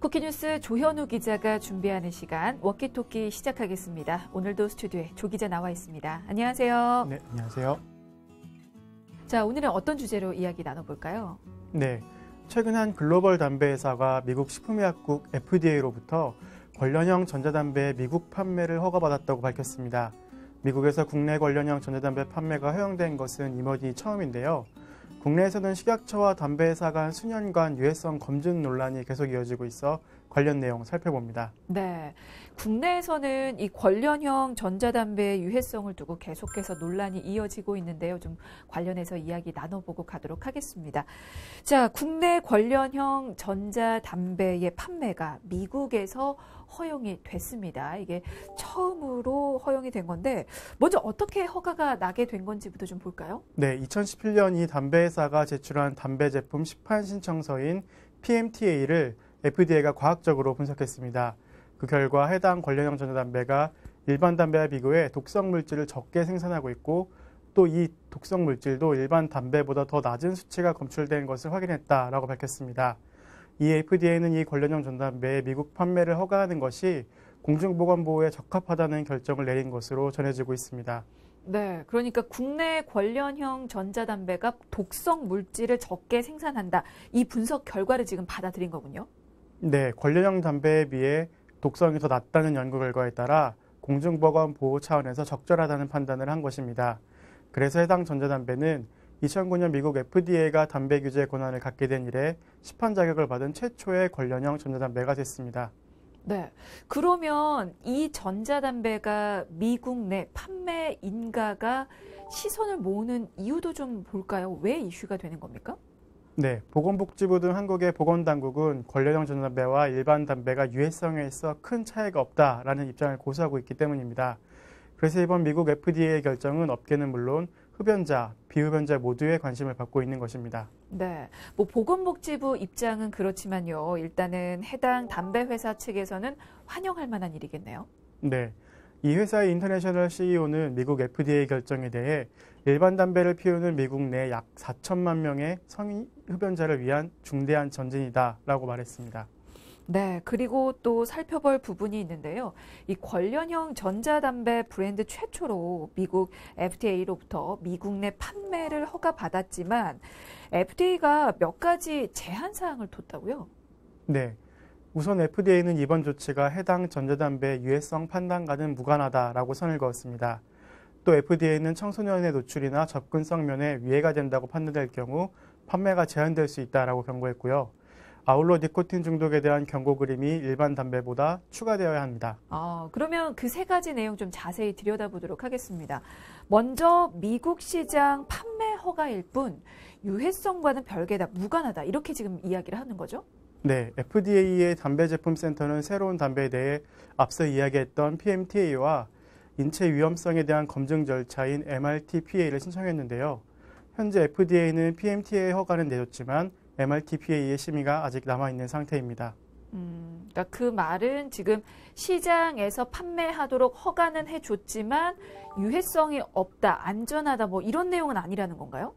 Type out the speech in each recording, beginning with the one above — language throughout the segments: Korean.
쿠키뉴스 조현우 기자가 준비하는 시간 워키토키 시작하겠습니다. 오늘도 스튜디오에 조 기자 나와 있습니다. 안녕하세요. 네, 안녕하세요. 자, 오늘은 어떤 주제로 이야기 나눠볼까요? 네, 최근 한 글로벌 담배 회사가 미국 식품의약국 FDA로부터 관련형 전자담배 미국 판매를 허가받았다고 밝혔습니다. 미국에서 국내 관련형 전자담배 판매가 허용된 것은 이머이 처음인데요. 국내에서는 식약처와 담배 회사간 수년간 유해성 검증 논란이 계속 이어지고 있어 관련 내용 살펴봅니다. 네. 국내에서는 이 관련형 전자담배의 유해성을 두고 계속해서 논란이 이어지고 있는데요. 좀 관련해서 이야기 나눠보고 가도록 하겠습니다. 자, 국내 관련형 전자담배의 판매가 미국에서 허용이 됐습니다. 이게 처음으로 허용이 된 건데 먼저 어떻게 허가가 나게 된 건지부터 좀 볼까요? 네, 2017년 이 담배회사가 제출한 담배 제품 시판 신청서인 PMTA를 FDA가 과학적으로 분석했습니다. 그 결과 해당 관련형 전자담배가 일반 담배와 비교해 독성 물질을 적게 생산하고 있고 또 이 독성 물질도 일반 담배보다 더 낮은 수치가 검출된 것을 확인했다라고 밝혔습니다. 이 FDA는 이 관련형 전담배 의 미국 판매를 허가하는 것이 공중보건보호에 적합하다는 결정을 내린 것으로 전해지고 있습니다. 네, 그러니까 국내 관련형 전자담배가 독성 물질을 적게 생산한다. 이 분석 결과를 지금 받아들인 거군요. 네, 관련형 담배에 비해 독성이 더 낮다는 연구 결과에 따라 공중보건 보호 차원에서 적절하다는 판단을 한 것입니다. 그래서 해당 전자담배는 2009년 미국 FDA가 담배 규제 권한을 갖게 된 이래 시판 자격을 받은 최초의 관련형 전자담배가 됐습니다. 네. 그러면 이 전자담배가 미국 내 판매 인가가 시선을 모으는 이유도 좀 볼까요? 왜 이슈가 되는 겁니까? 네. 보건복지부 등 한국의 보건당국은 관련형 전자담배와 일반 담배가 유해성에 있어 큰 차이가 없다라는 입장을 고수하고 있기 때문입니다. 그래서 이번 미국 FDA의 결정은 업계는 물론 흡연자, 비흡연자 모두의 관심을 받고 있는 것입니다. 네. 뭐 보건복지부 입장은 그렇지만요. 일단은 해당 담배 회사 측에서는 환영할 만한 일이겠네요. 네. 이 회사의 인터내셔널 CEO는 미국 FDA 결정에 대해 일반 담배를 피우는 미국 내 약 4천만 명의 성인 흡연자를 위한 중대한 전진이다라고 말했습니다. 네, 그리고 또 살펴볼 부분이 있는데요. 이 관련형 전자담배 브랜드 최초로 미국 f t a 로부터 미국 내 판매를 허가받았지만 f t a 가몇 가지 제한 사항을 뒀다고요? 네. 우선 FDA는 이번 조치가 해당 전자담배 유해성 판단과는 무관하다라고 선을 그었습니다. 또 FDA는 청소년의 노출이나 접근성 면에 위해가 된다고 판단될 경우 판매가 제한될 수 있다라고 경고했고요. 아울러 니코틴 중독에 대한 경고 그림이 일반 담배보다 추가되어야 합니다. 아, 그러면 그 세 가지 내용 좀 자세히 들여다보도록 하겠습니다. 먼저 미국 시장 판매 허가일 뿐 유해성과는 별개다, 무관하다 이렇게 지금 이야기를 하는 거죠? 네, FDA의 담배 제품 센터는 새로운 담배에 대해 앞서 이야기했던 PMTA와 인체 위험성에 대한 검증 절차인 MRTPA를 신청했는데요. 현재 FDA는 PMTA 허가는 내줬지만 MRTPA의 심의가 아직 남아 있는 상태입니다. 음, 그러니까 그 말은 지금 시장에서 판매하도록 허가는 해줬지만 유해성이 없다, 안전하다 뭐 이런 내용은 아니라는 건가요?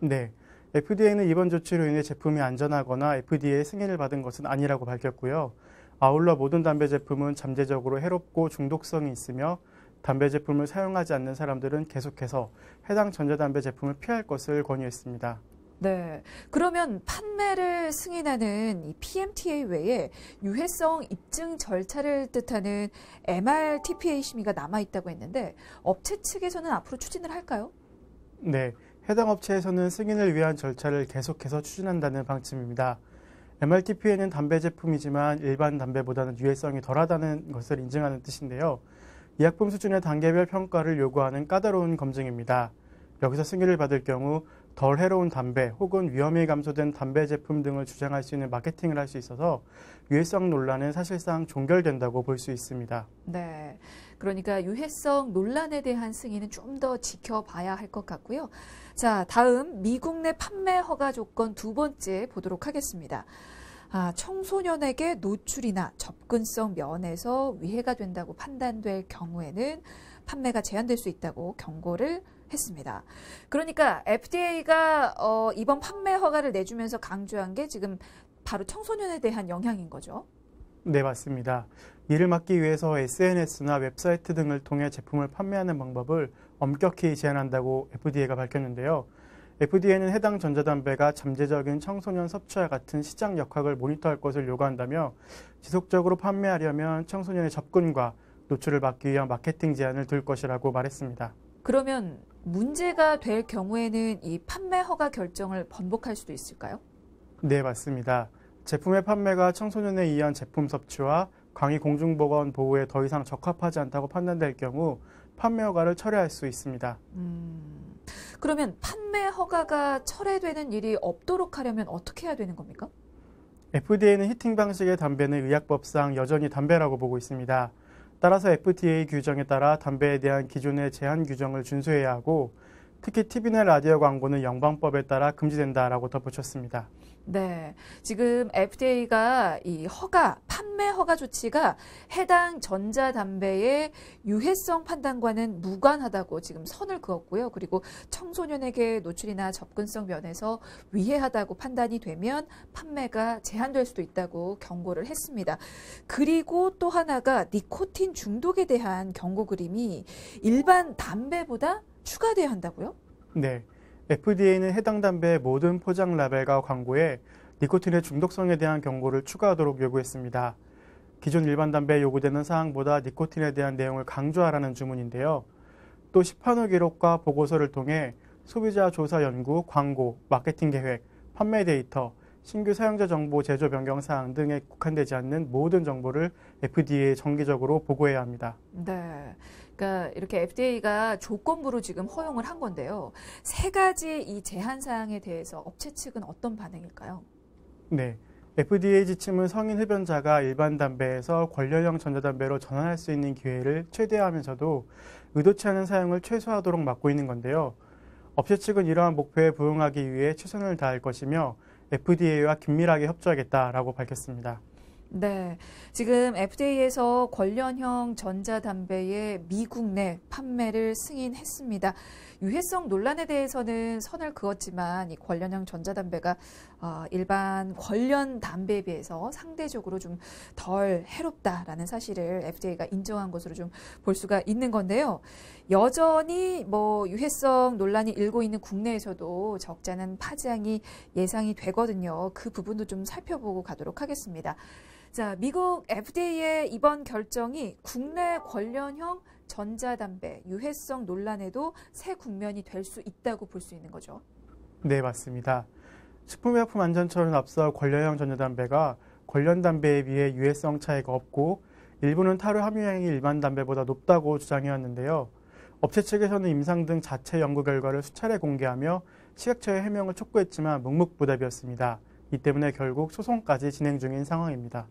네. FDA는 이번 조치로 인해 제품이 안전하거나 FDA 승인을 받은 것은 아니라고 밝혔고요. 아울러 모든 담배 제품은 잠재적으로 해롭고 중독성이 있으며 담배 제품을 사용하지 않는 사람들은 계속해서 해당 전자담배 제품을 피할 것을 권유했습니다. 네. 그러면 판매를 승인하는 이 PMTA 외에 유해성 입증 절차를 뜻하는 MRTPA 심의가 남아 있다고 했는데 업체 측에서는 앞으로 추진을 할까요? 네. 해당 업체에서는 승인을 위한 절차를 계속해서 추진한다는 방침입니다. MRTPA는 담배 제품이지만 일반 담배보다는 유해성이 덜하다는 것을 인증하는 뜻인데요. 이 약품 수준의 단계별 평가를 요구하는 까다로운 검증입니다. 여기서 승인을 받을 경우 덜 해로운 담배 혹은 위험이 감소된 담배 제품 등을 주장할 수 있는 마케팅을 할 수 있어서 유해성 논란은 사실상 종결된다고 볼 수 있습니다. 네. 그러니까 유해성 논란에 대한 승인은 좀 더 지켜봐야 할 것 같고요. 자, 다음 미국 내 판매 허가 조건 두 번째 보도록 하겠습니다. 아, 청소년에게 노출이나 접근성 면에서 위해가 된다고 판단될 경우에는 판매가 제한될 수 있다고 경고를 했습니다. 그러니까 FDA가 어, 이번 판매 허가를 내주면서 강조한 게 지금 바로 청소년에 대한 영향인 거죠. 네, 맞습니다. 이를 막기 위해서 SNS나 웹사이트 등을 통해 제품을 판매하는 방법을 엄격히 제한한다고 FDA가 밝혔는데요. FDA는 해당 전자담배가 잠재적인 청소년 섭취와 같은 시장 역학을 모니터할 것을 요구한다며 지속적으로 판매하려면 청소년의 접근과 노출을 막기 위한 마케팅 제한을 둘 것이라고 말했습니다. 그러면 문제가 될 경우에는 이 판매 허가 결정을 번복할 수도 있을까요? 네, 맞습니다. 제품의 판매가 청소년에 의한 제품 섭취와 강의 공중보건 보호에 더 이상 적합하지 않다고 판단될 경우 판매 허가를 철회할 수 있습니다. 음, 그러면 판매 허가가 철회되는 일이 없도록 하려면 어떻게 해야 되는 겁니까? FDA는 히팅 방식의 담배는 의약법상 여전히 담배라고 보고 있습니다. 따라서 FTA 규정에 따라 담배에 대한 기존의 제한 규정을 준수해야 하고 특히 TV나 라디오 광고는 영방법에 따라 금지된다라고 덧붙였습니다. 네. 지금 FDA가 이 허가, 판매 허가 조치가 해당 전자담배의 유해성 판단과는 무관하다고 지금 선을 그었고요. 그리고 청소년에게 노출이나 접근성 면에서 위해하다고 판단이 되면 판매가 제한될 수도 있다고 경고를 했습니다. 그리고 또 하나가 니코틴 중독에 대한 경고 그림이 일반 담배보다 추가돼야 한다고요? 네. FDA는 해당 담배의 모든 포장 라벨과 광고에 니코틴의 중독성에 대한 경고를 추가하도록 요구했습니다. 기존 일반 담배에 요구되는 사항보다 니코틴에 대한 내용을 강조하라는 주문인데요. 또 시판호 기록과 보고서를 통해 소비자 조사 연구, 광고, 마케팅 계획, 판매 데이터, 신규 사용자 정보 제조 변경 사항 등에 국한되지 않는 모든 정보를 FDA에 정기적으로 보고해야 합니다. 네. 그러니까 이렇게 FDA가 조건부로 지금 허용을 한 건데요. 세 가지 이 제한 사항에 대해서 업체 측은 어떤 반응일까요? 네. FDA 지침은 성인 흡연자가 일반 담배에서 권련형 전자담배로 전환할 수 있는 기회를 최대화하면서도 의도치 않은 사용을 최소화하도록 막고 있는 건데요. 업체 측은 이러한 목표에 부응하기 위해 최선을 다할 것이며 FDA와 긴밀하게 협조하겠다라고 밝혔습니다. 네. 지금 FDA에서 관련형 전자담배의 미국 내 판매를 승인했습니다. 유해성 논란에 대해서는 선을 그었지만 이 관련형 전자담배가 아, 일반 관련 담배에 비해서 상대적으로 좀 덜 해롭다라는 사실을 FDA가 인정한 것으로 좀 볼 수가 있는 건데요. 여전히 뭐 유해성 논란이 일고 있는 국내에서도 적잖은 파장이 예상이 되거든요. 그 부분도 좀 살펴보고 가도록 하겠습니다. 자, 미국 FDA의 이번 결정이 국내 관련형 전자담배 유해성 논란에도 새 국면이 될 수 있다고 볼 수 있는 거죠. 네, 맞습니다. 식품의약품 안전처는 앞서 관련형 전자담배가 관련 담배에 비해 유해성 차이가 없고 일부는 타르 함유량이 일반 담배보다 높다고 주장해왔는데요. 업체 측에서는 임상 등 자체 연구 결과를 수차례 공개하며 식약처의 해명을 촉구했지만 묵묵부답이었습니다. 이 때문에 결국 소송까지 진행 중인 상황입니다.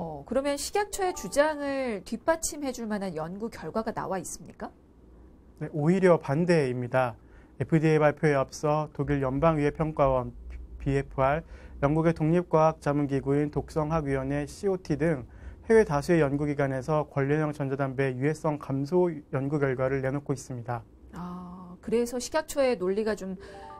어, 그러면 식약처의 주장을 뒷받침해 줄 만한 연구 결과가 나와 있습니까? 네, 오히려 반대입니다. FDA 발표에 앞서 독일 연방의회평가원 BFR, 영국의 독립과학자문기구인 독성학위원회 COT 등 해외 다수의 연구기관에서 관련형 전자담배 유해성 감소 연구 결과를 내놓고 있습니다. 아, 그래서 식약처의 논리가 좀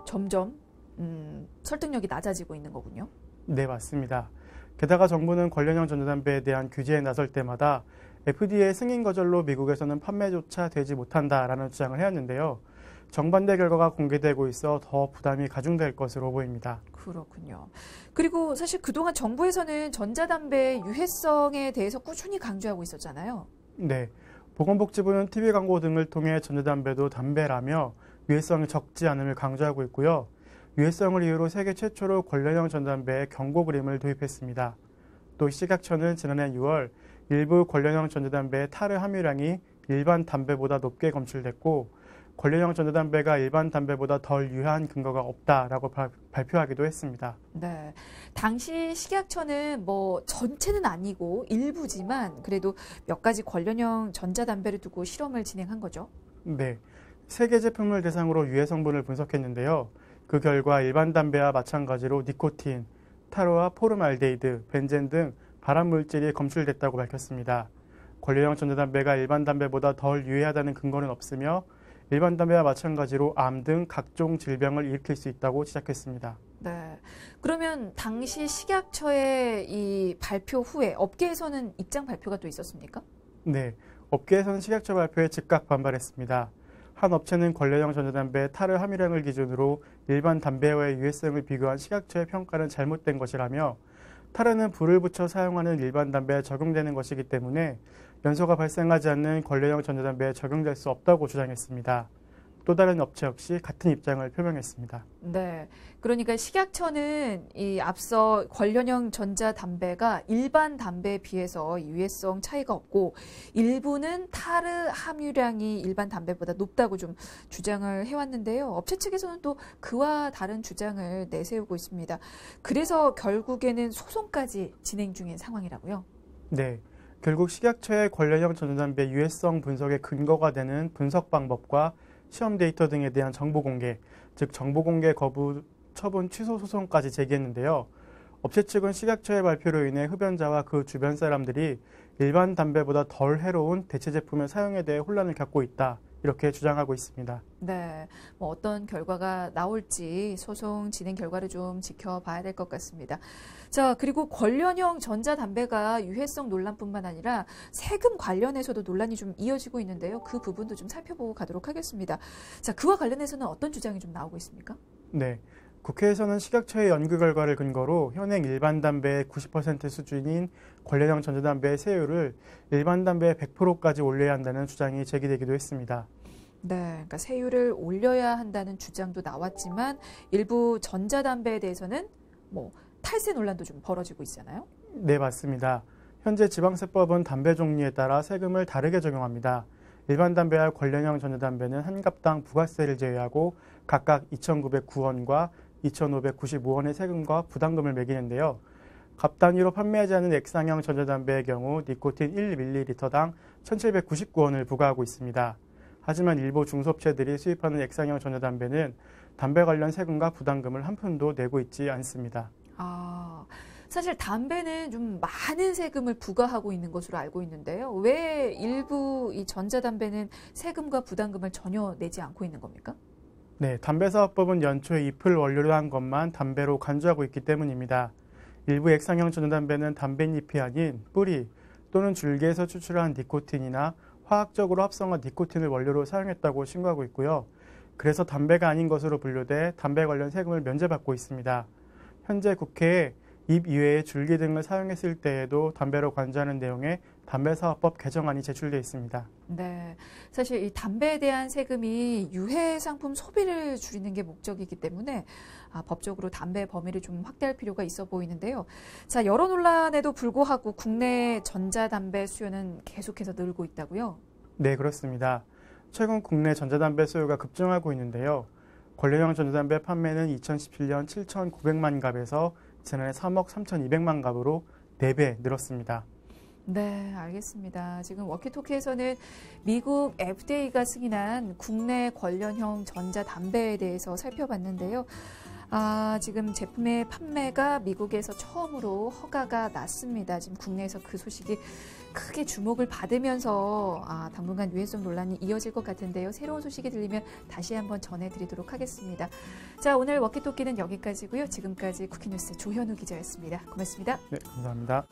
점점 음, 설득력이 낮아지고 있는 거군요. 네, 맞습니다. 게다가 정부는 관련형 전자담배에 대한 규제에 나설 때마다 FDA 승인 거절로 미국에서는 판매조차 되지 못한다라는 주장을 해왔는데요. 정반대 결과가 공개되고 있어 더 부담이 가중될 것으로 보입니다. 그렇군요. 그리고 사실 그동안 정부에서는 전자담배 유해성에 대해서 꾸준히 강조하고 있었잖아요. 네. 보건복지부는 TV 광고 등을 통해 전자담배도 담배라며 유해성이 적지 않음을 강조하고 있고요. 유해성을 이유로 세계 최초로 권련형 전담배에 경고 그림을 도입했습니다. 또 시각처는 지난해 6월 일부 권련형 전자담배의 타르 함유량이 일반 담배보다 높게 검출됐고 권련형 전자담배가 일반 담배보다 덜 유해한 근거가 없다라고 바, 발표하기도 했습니다. 네. 당시 식약처는 뭐 전체는 아니고 일부지만 그래도 몇 가지 관련형 전자담배를 두고 실험을 진행한 거죠. 네. 세계 제품을 대상으로 유해 성분을 분석했는데요. 그 결과 일반 담배와 마찬가지로 니코틴, 타로와 포르말데히드 벤젠 등 발암물질이 검출됐다고 밝혔습니다. 권리형 전자담배가 일반 담배보다 덜 유해하다는 근거는 없으며 일반 담배와 마찬가지로 암 등 각종 질병을 일으킬 수 있다고 지적했습니다. 네. 그러면 당시 식약처의 이 발표 후에 업계에서는 입장 발표가 또 있었습니까? 네. 업계에서는 식약처 발표에 즉각 반발했습니다. 한 업체는 권례형 전자담배 타르 함유량을 기준으로 일반 담배와의 유해성을 비교한 식약처의 평가는 잘못된 것이라며 타르는 불을 붙여 사용하는 일반 담배에 적용되는 것이기 때문에 연소가 발생하지 않는 권례형 전자담배에 적용될 수 없다고 주장했습니다. 또 다른 업체 역시 같은 입장을 표명했습니다. 네. 그러니까 식약처는 이 앞서 관련형 전자담배가 일반 담배에 비해서 유해성 차이가 없고 일부는 타르 함유량이 일반 담배보다 높다고 좀 주장을 해왔는데요. 업체 측에서는 또 그와 다른 주장을 내세우고 있습니다. 그래서 결국에는 소송까지 진행 중인 상황이라고요. 네. 결국 식약처의 관련형 전자담배 유해성 분석의 근거가 되는 분석 방법과 시험 데이터 등에 대한 정보 공개, 즉 정보 공개 거부 처분 취소 소송까지 제기했는데요. 업체 측은 식약처의 발표로 인해 흡연자와 그 주변 사람들이 일반 담배보다 덜 해로운 대체 제품의 사용에 대해 혼란을 겪고 있다. 이렇게 주장하고 있습니다. 네, 뭐 어떤 결과가 나올지 소송 진행 결과를 좀 지켜봐야 될 것 같습니다. 자, 그리고 관련형 전자담배가 유해성 논란뿐만 아니라 세금 관련해서도 논란이 좀 이어지고 있는데요. 그 부분도 좀 살펴보고 가도록 하겠습니다. 자, 그와 관련해서는 어떤 주장이 좀 나오고 있습니까? 네, 국회에서는 식약처의 연구 결과를 근거로 현행 일반 담배의 90% 수준인 관련형 전자담배의 세율을 일반 담배의 100%까지 올려야 한다는 주장이 제기되기도 했습니다. 네, 그러니까 세율을 올려야 한다는 주장도 나왔지만 일부 전자담배에 대해서는 뭐 탈세 논란도 좀 벌어지고 있잖아요. 네, 맞습니다. 현재 지방세법은 담배 종류에 따라 세금을 다르게 적용합니다. 일반 담배와 관련형 전자담배는 한 갑당 부가세를 제외하고 각각 2,909원과 2,595원의 세금과 부담금을 매기는데요. 갑 단위로 판매하지 않은 액상형 전자담배의 경우 니코틴 1ml당 1,799원을 부과하고 있습니다. 하지만 일부 중소업체들이 수입하는 액상형 전자담배는 담배 관련 세금과 부담금을 한 푼도 내고 있지 않습니다. 아, 사실 담배는 좀 많은 세금을 부과하고 있는 것으로 알고 있는데요. 왜 일부 이 전자담배는 세금과 부담금을 전혀 내지 않고 있는 겁니까? 네, 담배사업법은 연초에 잎을 원료로 한 것만 담배로 간주하고 있기 때문입니다. 일부 액상형 전자담배는 담배잎이 아닌 뿌리 또는 줄기에서 추출한 니코틴이나 화학적으로 합성한 니코틴을 원료로 사용했다고 신고하고 있고요. 그래서 담배가 아닌 것으로 분류돼 담배 관련 세금을 면제받고 있습니다. 현재 국회에 잎 이외의 줄기 등을 사용했을 때에도 담배로 관주하는 내용의 담배사업법 개정안이 제출돼 있습니다. 네. 사실 이 담배에 대한 세금이 유해 상품 소비를 줄이는 게 목적이기 때문에 아, 법적으로 담배 범위를 좀 확대할 필요가 있어 보이는데요. 자, 여러 논란에도 불구하고 국내 전자담배 수요는 계속해서 늘고 있다고요? 네, 그렇습니다. 최근 국내 전자담배 수요가 급증하고 있는데요. 권리형 전자담배 판매는 2017년 7,900만 갑에서 지난해 3억 3,200만 갑으로 4배 늘었습니다. 네, 알겠습니다. 지금 워키토키에서는 미국 FDA가 승인한 국내 관련형 전자담배에 대해서 살펴봤는데요. 아, 지금 제품의 판매가 미국에서 처음으로 허가가 났습니다. 지금 국내에서 그 소식이 크게 주목을 받으면서 아, 당분간 유해성 논란이 이어질 것 같은데요. 새로운 소식이 들리면 다시 한번 전해드리도록 하겠습니다. 자, 오늘 워키토키는 여기까지고요. 지금까지 쿠키뉴스 조현우 기자였습니다. 고맙습니다. 네, 감사합니다.